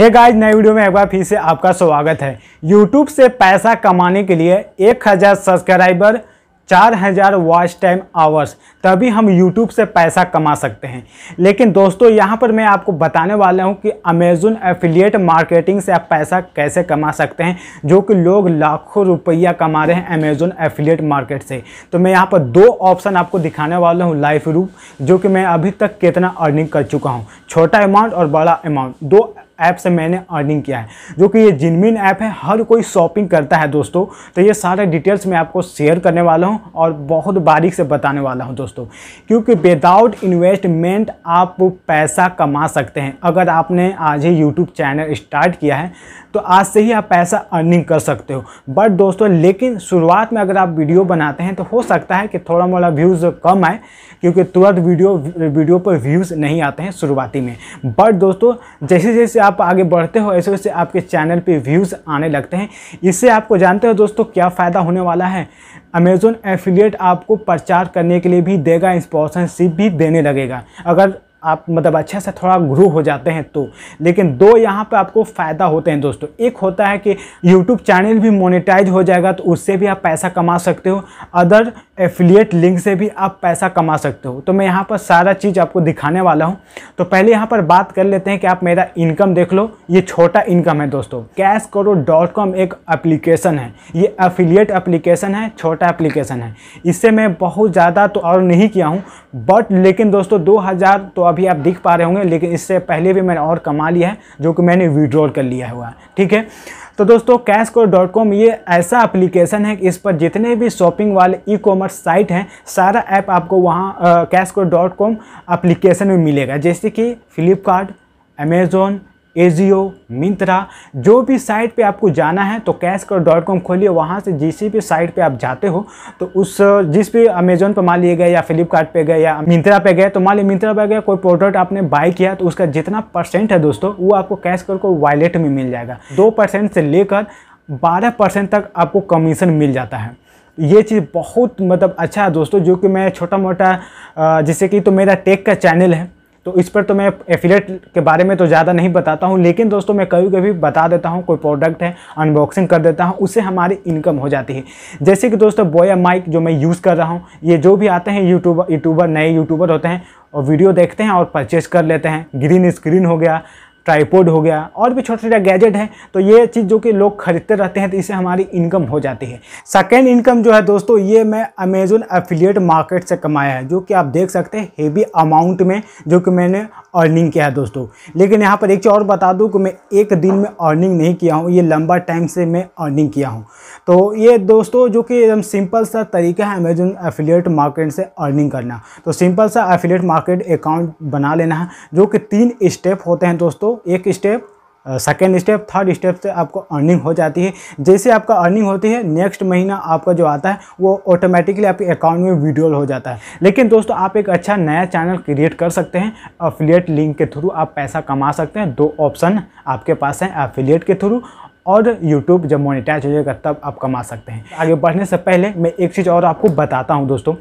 hey guys नए video में एक बार फिर से आपका स्वागत है यूट्यूब से पैसा कमाने के लिए 1000 सब्सक्राइबर 4000 वॉच टाइम आवर्स तभी हम यूट्यूब से पैसा कमा सकते हैं लेकिन दोस्तों यहाँ पर मैं आपको बताने वाला हूँ कि अमेजोन एफिलिएट मार्केटिंग से आप पैसा कैसे कमा सकते हैं जो कि लोग लाखों रुपया कमा रहे हैं अमेजोन एफिलिएट मार्केट से तो मैं यहाँ पर दो ऑप्शन आपको दिखाने वाला हूँ लाइफ रूप जो कि मैं अभी तक कितना अर्निंग कर चुका हूँ छोटा अमाउंट और बड़ा अमाउंट दो ऐप से मैंने अर्निंग किया है जो कि ये जिनमिन ऐप है हर कोई शॉपिंग करता है दोस्तों तो ये सारे डिटेल्स मैं आपको शेयर करने वाला हूँ और बहुत बारीक से बताने वाला हूँ दोस्तों क्योंकि विदाउट इन्वेस्टमेंट आप पैसा कमा सकते हैं अगर आपने आज ही यूट्यूब चैनल स्टार्ट किया है तो आज से ही आप पैसा अर्निंग कर सकते हो बट दोस्तों लेकिन शुरुआत में अगर आप वीडियो बनाते हैं तो हो सकता है कि थोड़ा मोड़ा व्यूज़ कम आए क्योंकि तुरंत वीडियो वीडियो पर व्यूज़ नहीं आते हैं शुरुआती में बट दोस्तों जैसे जैसे आप आगे बढ़ते हो ऐसे वैसे आपके चैनल पर व्यूज़ आने लगते हैं इससे आपको जानते हो दोस्तों क्या फ़ायदा होने वाला है अमेज़ोन एफिलिएट आपको प्रचार करने के लिए भी देगा इस्पॉन्सरशिप भी देने लगेगा अगर आप मतलब अच्छे से थोड़ा ग्रो हो जाते हैं तो लेकिन दो यहाँ पे आपको फ़ायदा होते हैं दोस्तों एक होता है कि यूट्यूब चैनल भी मोनेटाइज हो जाएगा तो उससे भी आप पैसा कमा सकते हो अदर एफिलिएट लिंक से भी आप पैसा कमा सकते हो तो मैं यहाँ पर सारा चीज़ आपको दिखाने वाला हूँ तो पहले यहाँ पर बात कर लेते हैं कि आप मेरा इनकम देख लो ये छोटा इनकम है दोस्तों कैश करो डॉट कॉम एक एप्लीकेशन है ये अफिलियट एप्लीकेशन है छोटा एप्लीकेशन है इससे मैं बहुत ज़्यादा तो और नहीं किया हूँ बट लेकिन दोस्तों दो हज़ार तो अभी आप दिख पा रहे होंगे लेकिन इससे पहले भी मैंने और कमा लिया है जो कि मैंने विड्रॉल कर लिया हुआ है ठीक है तो दोस्तों कैश को डॉट कॉम ये ऐसा एप्लीकेशन है कि इस पर जितने भी शॉपिंग वाले ई कॉमर्स साइट हैं सारा ऐप आपको वहाँ cash co dot com application में मिलेगा जैसे कि फ्लिपकार्ट अमेज़ोन एजियो मिंत्रा जो भी साइट पे आपको जाना है तो कैश कर डॉट कॉम खोलिए वहाँ से जिस भी साइट पे आप जाते हो तो उस जिस भी अमेजोन पर मान लिए गए या फ्लिपकार्ट पे गए या मिंत्रा पे गए तो मान लिए मिंत्रा पे गए कोई प्रोडक्ट आपने बाय किया तो उसका जितना परसेंट है दोस्तों वो आपको कैश कर को वॉलेट में मिल जाएगा दो परसेंट से लेकर बारह परसेंट तक आपको कमीशन मिल जाता है ये चीज़ बहुत मतलब अच्छा है दोस्तों जो कि मैं छोटा मोटा जैसे कि तो मेरा टेक का चैनल है तो इस पर तो मैं एफिलेट के बारे में तो ज़्यादा नहीं बताता हूँ लेकिन दोस्तों मैं कभी कभी बता देता हूँ कोई प्रोडक्ट है अनबॉक्सिंग कर देता हूँ उससे हमारी इनकम हो जाती है जैसे कि दोस्तों बोया माइक जो मैं यूज़ कर रहा हूँ ये जो भी आते हैं यूट्यूबर यूट्यूबर नए यूट्यूबर होते हैं और वीडियो देखते हैं और परचेज़ कर लेते हैं ग्रीन स्क्रीन हो गया ट्राईपोड हो गया और भी छोटे छोटे गैजेट हैं तो ये चीज़ जो कि लोग खरीदते रहते हैं तो इससे हमारी इनकम हो जाती है सेकेंड इनकम जो है दोस्तों ये मैं अमेजोन एफिलिएट मार्केट से कमाया है जो कि आप देख सकते हैं हेवी अमाउंट में जो कि मैंने अर्निंग किया है दोस्तों लेकिन यहाँ पर एक चीज़ और बता दूँ कि मैं एक दिन में अर्निंग नहीं किया हूँ ये लंबा टाइम से मैं अर्निंग किया हूँ तो ये दोस्तों जो कि एकदम सिंपल सा तरीका है अमेजोन एफिलिएट मार्केट से अर्निंग करना तो सिंपल सा एफिलिएट मार्केट अकाउंट बना लेना है जो कि तीन स्टेप होते हैं दोस्तों एक step second step third step से आपको अर्निंग हो जाती है जैसे आपका अर्निंग होती है नेक्स्ट महीना आपका जो आता है वो ऑटोमेटिकली आपके अकाउंट में विड्रॉल हो जाता है लेकिन दोस्तों आप एक अच्छा नया चैनल क्रिएट कर सकते हैं अफिलिएट लिंक के थ्रू आप पैसा कमा सकते हैं दो ऑप्शन आपके पास हैं अफिलिएट के थ्रू और यूट्यूब जब मोनिटाइज हो जाएगा तब आप कमा सकते हैं आगे बढ़ने से पहले मैं एक चीज़ और आपको बताता हूँ दोस्तों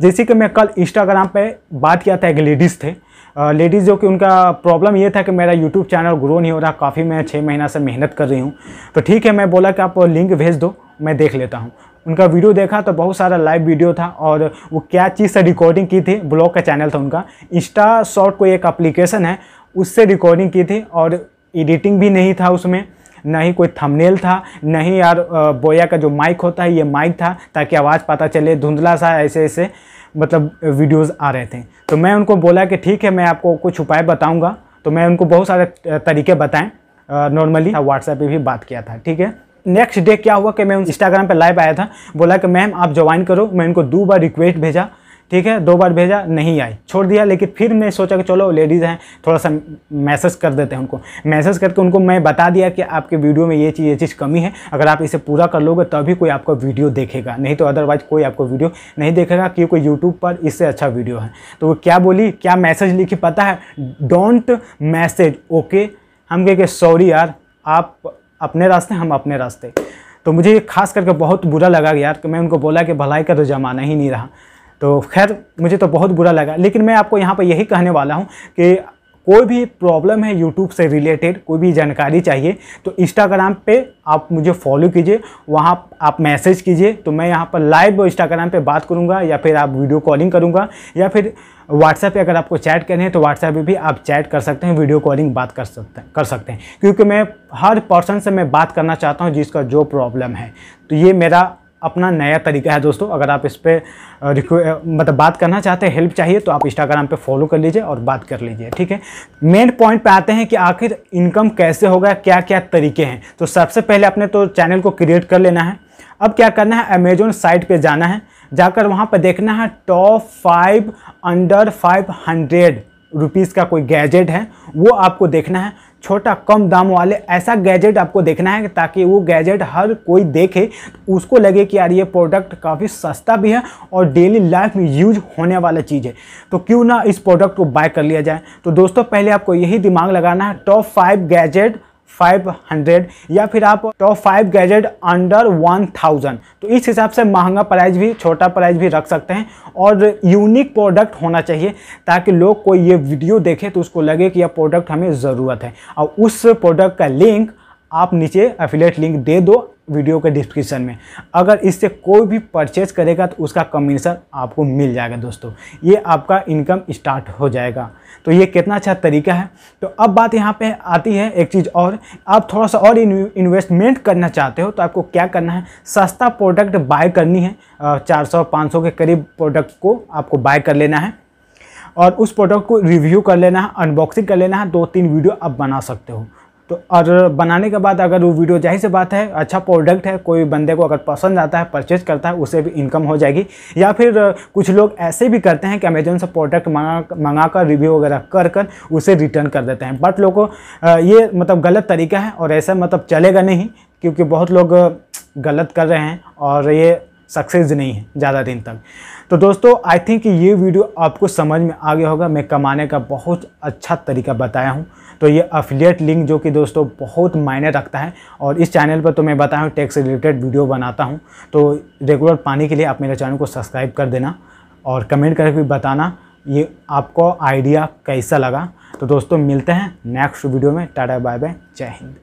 जैसे कि मैं कल इंस्टाग्राम पर बात किया था एक लेडीज़ थे लेडीज़ जो कि उनका प्रॉब्लम ये था कि मेरा यूट्यूब चैनल ग्रो नहीं हो रहा काफ़ी मैं छः महीना से मेहनत कर रही हूँ तो ठीक है मैं बोला कि आप लिंक भेज दो मैं देख लेता हूँ उनका वीडियो देखा तो बहुत सारा लाइव वीडियो था और वो क्या चीज़ से रिकॉर्डिंग की थी ब्लॉग का चैनल था उनका इंस्टा शॉर्ट कोई एक अप्लीकेशन है उससे रिकॉर्डिंग की थी और एडिटिंग भी नहीं था उसमें ना ही कोई थंबनेल था ना ही यार बोया का जो माइक होता है ये माइक था ताकि आवाज़ पता चले धुंधला सा ऐसे ऐसे मतलब वीडियोस आ रहे थे तो मैं उनको बोला कि ठीक है मैं आपको कुछ उपाय बताऊंगा तो मैं उनको बहुत सारे तरीके बताएं नॉर्मली व्हाट्सएप पे भी बात किया था ठीक है नेक्स्ट डे क्या हुआ कि मैं उन इंस्टाग्राम पे लाइव आया था बोला कि मैम आप ज्वाइन करो मैं उनको दो बार रिक्वेस्ट भेजा ठीक है दो बार भेजा नहीं आई छोड़ दिया लेकिन फिर मैं सोचा कि चलो लेडीज़ हैं थोड़ा सा मैसेज कर देते हैं उनको मैसेज करके उनको मैं बता दिया कि आपके वीडियो में ये चीज़ ये चीज़ कमी है अगर आप इसे पूरा कर लोगे तभी कोई आपका वीडियो देखेगा नहीं तो अदरवाइज कोई आपको वीडियो नहीं देखेगा क्योंकि यूट्यूब पर इससे अच्छा वीडियो है तो वो क्या बोली क्या मैसेज लिखी पता है डोंट मैसेज ओके हम कहे के सॉरी यार आप अपने रास्ते हम अपने रास्ते तो मुझे ये खास करके बहुत बुरा लगा यार कि मैं उनको बोला कि भलाई का तो ज़माना ही नहीं रहा तो खैर मुझे तो बहुत बुरा लगा लेकिन मैं आपको यहाँ पर यही कहने वाला हूँ कि कोई भी प्रॉब्लम है यूट्यूब से रिलेटेड कोई भी जानकारी चाहिए तो इंस्टाग्राम पे आप मुझे फॉलो कीजिए वहाँ आप मैसेज कीजिए तो मैं यहाँ पर लाइव इंस्टाग्राम पे बात करूँगा या फिर आप वीडियो कॉलिंग करूँगा या फिर व्हाट्सएप पे अगर आपको चैट करनी है तो व्हाट्सएप पे भी आप चैट कर सकते हैं वीडियो कॉलिंग बात कर सकते कर सकते हैं क्योंकि मैं हर पर्सन से मैं बात करना चाहता हूँ जिसका जो प्रॉब्लम है तो ये मेरा अपना नया तरीका है दोस्तों अगर आप इस पर मतलब बात करना चाहते हैं हेल्प चाहिए तो आप इंस्टाग्राम पे फॉलो कर लीजिए और बात कर लीजिए ठीक है मेन पॉइंट पे आते हैं कि आखिर इनकम कैसे होगा क्या क्या तरीके हैं तो सबसे पहले आपने तो चैनल को क्रिएट कर लेना है अब क्या करना है अमेजोन साइट पर जाना है जाकर वहाँ पर देखना है top five under five hundred rupees का कोई गैजेट है वो आपको देखना है छोटा कम दाम वाले ऐसा गैजेट आपको देखना है ताकि वो गैजेट हर कोई देखे तो उसको लगे कि यार ये प्रोडक्ट काफ़ी सस्ता भी है और डेली लाइफ में यूज होने वाला चीज़ है तो क्यों ना इस प्रोडक्ट को बाय कर लिया जाए तो दोस्तों पहले आपको यही दिमाग लगाना है टॉप फाइव गैजेट 500 या फिर आप टॉप फाइव गैजेट अंडर 1000 तो इस हिसाब से महंगा प्राइस भी छोटा प्राइस भी रख सकते हैं और यूनिक प्रोडक्ट होना चाहिए ताकि लोग कोई ये वीडियो देखे तो उसको लगे कि यह प्रोडक्ट हमें ज़रूरत है और उस प्रोडक्ट का लिंक आप नीचे एफिलेट लिंक दे दो वीडियो के डिस्क्रिप्शन में अगर इससे कोई भी परचेज करेगा तो उसका कमीशन आपको मिल जाएगा दोस्तों ये आपका इनकम स्टार्ट हो जाएगा तो ये कितना अच्छा तरीका है तो अब बात यहाँ पे आती है एक चीज़ और आप थोड़ा सा और इन्वेस्टमेंट करना चाहते हो तो आपको क्या करना है सस्ता प्रोडक्ट बाय करनी है चार सौ पाँच सौ के करीब प्रोडक्ट को आपको बाय कर लेना है और उस प्रोडक्ट को रिव्यू कर लेना है अनबॉक्सिंग कर लेना है दो तीन वीडियो आप बना सकते हो तो और बनाने के बाद अगर वो वीडियो जाहिर से बात है अच्छा प्रोडक्ट है कोई बंदे को अगर पसंद आता है परचेज करता है उसे भी इनकम हो जाएगी या फिर कुछ लोग ऐसे भी करते हैं कि अमेजोन से प्रोडक्ट मंगा मंगा कर रिव्यू वगैरह कर कर उसे रिटर्न कर देते हैं बट लोगों ये मतलब गलत तरीका है और ऐसा मतलब चलेगा नहीं क्योंकि बहुत लोग गलत कर रहे हैं और ये सक्सेस नहीं है ज़्यादा दिन तक तो दोस्तों आई थिंक ये वीडियो आपको समझ में आ गया होगा मैं कमाने का बहुत अच्छा तरीका बताया हूँ तो ये अफिलियट लिंक जो कि दोस्तों बहुत मायने रखता है और इस चैनल पर तो मैं बताया हूँ टैक्स रिलेटेड वीडियो बनाता हूँ तो रेगुलर पाने के लिए आप मेरे चैनल को सब्सक्राइब कर देना और कमेंट करके भी बताना ये आपको आइडिया कैसा लगा तो दोस्तों मिलते हैं नेक्स्ट वीडियो में टाटा बाय बाय जय हिंद